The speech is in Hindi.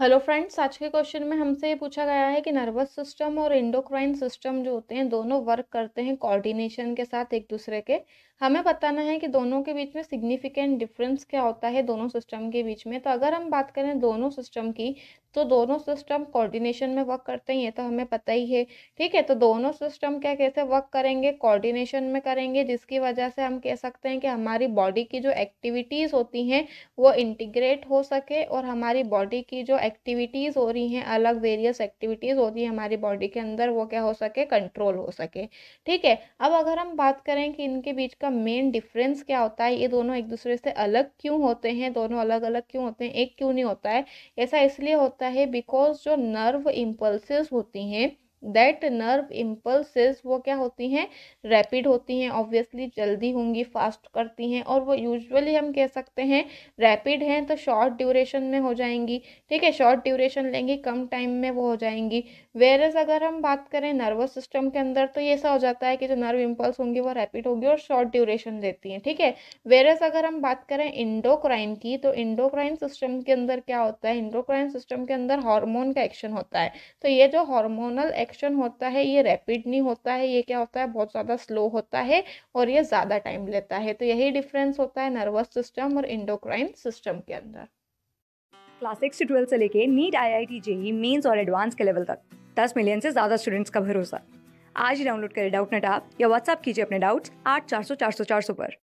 हेलो फ्रेंड्स आज के क्वेश्चन में हमसे ये पूछा गया है कि नर्वस सिस्टम और इंडोक्राइन सिस्टम जो होते हैं दोनों वर्क करते हैं कोऑर्डिनेशन के साथ एक दूसरे के हमें बताना है कि दोनों के बीच में सिग्निफिकेंट डिफरेंस क्या होता है दोनों सिस्टम के बीच में तो अगर हम बात करें दोनों सिस्टम की तो दोनों सिस्टम कोऑर्डिनेशन में वर्क करते हैं ये तो हमें पता ही है ठीक है तो दोनों सिस्टम क्या कैसे वर्क करेंगे कोऑर्डिनेशन में करेंगे जिसकी वजह से हम कह सकते हैं कि हमारी बॉडी की जो एक्टिविटीज़ होती हैं वो इंटीग्रेट हो सके और हमारी बॉडी की जो एक्टिविटीज़ हो रही हैं अलग वेरियस एक्टिविटीज़ हो रही हैं हमारी बॉडी के अंदर वो क्या हो सके कंट्रोल हो सके ठीक है अब अगर हम बात करें कि इनके बीच का मेन डिफरेंस क्या होता है ये दोनों एक दूसरे से अलग क्यों होते हैं दोनों अलग अलग क्यों होते हैं एक क्यों नहीं होता है ऐसा इसलिए होता है बिकॉज जो नर्व इम्पल्स होती हैं दैट नर्व इम्पल्सेस वो क्या होती हैं रैपिड होती हैं ऑब्वियसली जल्दी होंगी फास्ट करती हैं और वो यूजुअली हम कह सकते हैं रैपिड हैं तो शॉर्ट ड्यूरेशन में हो जाएंगी ठीक है शॉर्ट ड्यूरेशन लेंगी कम टाइम में वो हो जाएंगी वेरस अगर हम बात करें नर्वस सिस्टम के अंदर तो ये ऐसा हो जाता है कि जो नर्व इम्पल्स होंगी वो रैपिड होगी और शॉर्ट ड्यूरेशन देती हैं ठीक है वेरस अगर हम बात करें इंडोक्राइन की तो इंडोक्राइन सिस्टम के अंदर क्या होता है इंडोक्राइन सिस्टम के अंदर हॉर्मोन का एक्शन होता है तो ये जो हॉर्मोनल रिएक्शन होता है ये रैपिड नहीं होता है ये क्या होता है बहुत ज़्यादा स्लो होता है और ये ज़्यादा टाइम लेता है तो यही डिफरेंस होता है नर्वस सिस्टम और इंडोक्राइन सिस्टम के अंदर क्लास सिक्स से ट्वेल्थ से लेके NEET I I T JEE mains और एडवांस के लेवल तक दस मिलियन से ज़्यादा स्टूडेंट्स का भरोसा आज ही डाउनलोड करें डाउट नेट आप या व्हाट्सअप कीजिए अपने डाउट्स आठ चार सौ चार सौ चार सौ पर